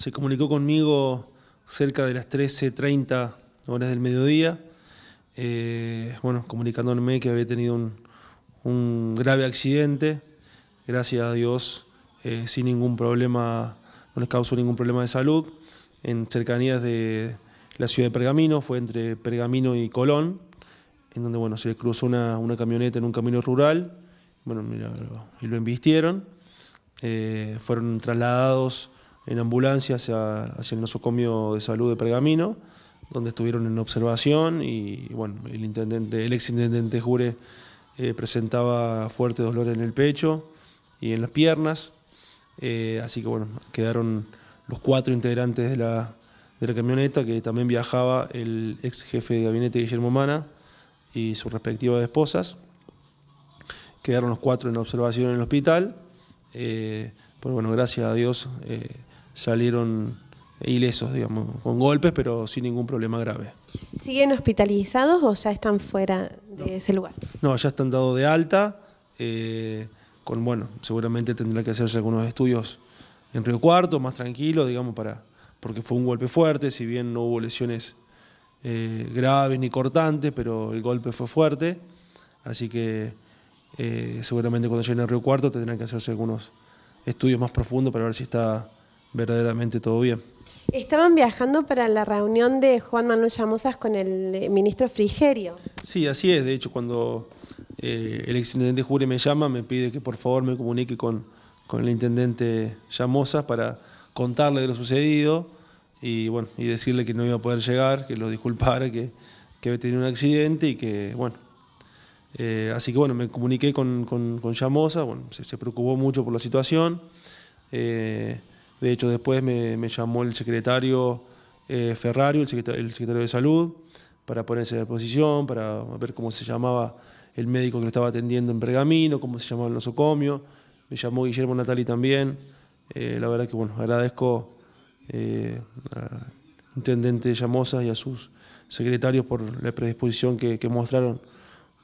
se comunicó conmigo cerca de las 13.30 horas del mediodía, eh, bueno, comunicándome que había tenido un, grave accidente, gracias a Dios, eh, sin ningún problema, no les causó ningún problema de salud, en cercanías de la ciudad de Pergamino, fue entre Pergamino y Colón, en donde bueno, se cruzó una, camioneta en un camino rural, bueno, y lo embistieron, eh, fueron trasladados en ambulancia hacia, hacia el nosocomio de salud de Pergamino, donde estuvieron en observación y bueno, el, intendente, el ex intendente Jure eh, presentaba fuerte dolor en el pecho y en las piernas, eh, así que bueno, quedaron los cuatro integrantes de la, de la camioneta, que también viajaba el ex jefe de gabinete Guillermo Mana y sus respectivas esposas. Quedaron los cuatro en observación en el hospital. Eh, pero bueno, gracias a Dios salieron ilesos, digamos, con golpes, pero sin ningún problema grave. ¿Siguen hospitalizados o ya están fuera de ese lugar? No, ya están dados de alta, eh, con, bueno, seguramente tendrán que hacerse algunos estudios en Río Cuarto, más tranquilo, digamos, para, porque fue un golpe fuerte, si bien no hubo lesiones eh, graves ni cortantes, pero el golpe fue fuerte, así que eh, seguramente cuando lleguen a Río Cuarto tendrán que hacerse algunos estudios más profundos para ver si está verdaderamente todo bien. Estaban viajando para la reunión de Juan Manuel Llamosas con el eh, ministro Frigerio. Sí, así es. De hecho, cuando eh, el exintendente Jure me llama, me pide que por favor me comunique con, con el intendente Llamosas para contarle de lo sucedido y, bueno, y decirle que no iba a poder llegar, que lo disculpara, que, que había tenido un accidente y que, bueno. Eh, así que, bueno, me comuniqué con, con, Llamosas, bueno, se, preocupó mucho por la situación. De hecho, después me, llamó el secretario eh, Ferrario, el secretario, de Salud, para ponerse a disposición, para ver cómo se llamaba el médico que lo estaba atendiendo en Pergamino, cómo se llamaba el nosocomio. Me llamó Guillermo Natali también. Eh, la verdad que, bueno, agradezco eh, al intendente Llamosas y a sus secretarios por la predisposición que, mostraron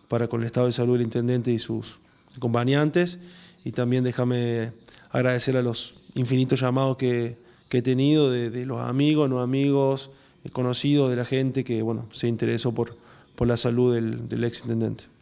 para con el estado de salud del intendente y sus acompañantes. Y también déjame agradecer a los infinitos llamados que, he tenido de, los amigos, no amigos, eh, conocidos de la gente que bueno, se interesó por, por la salud del, del ex intendente.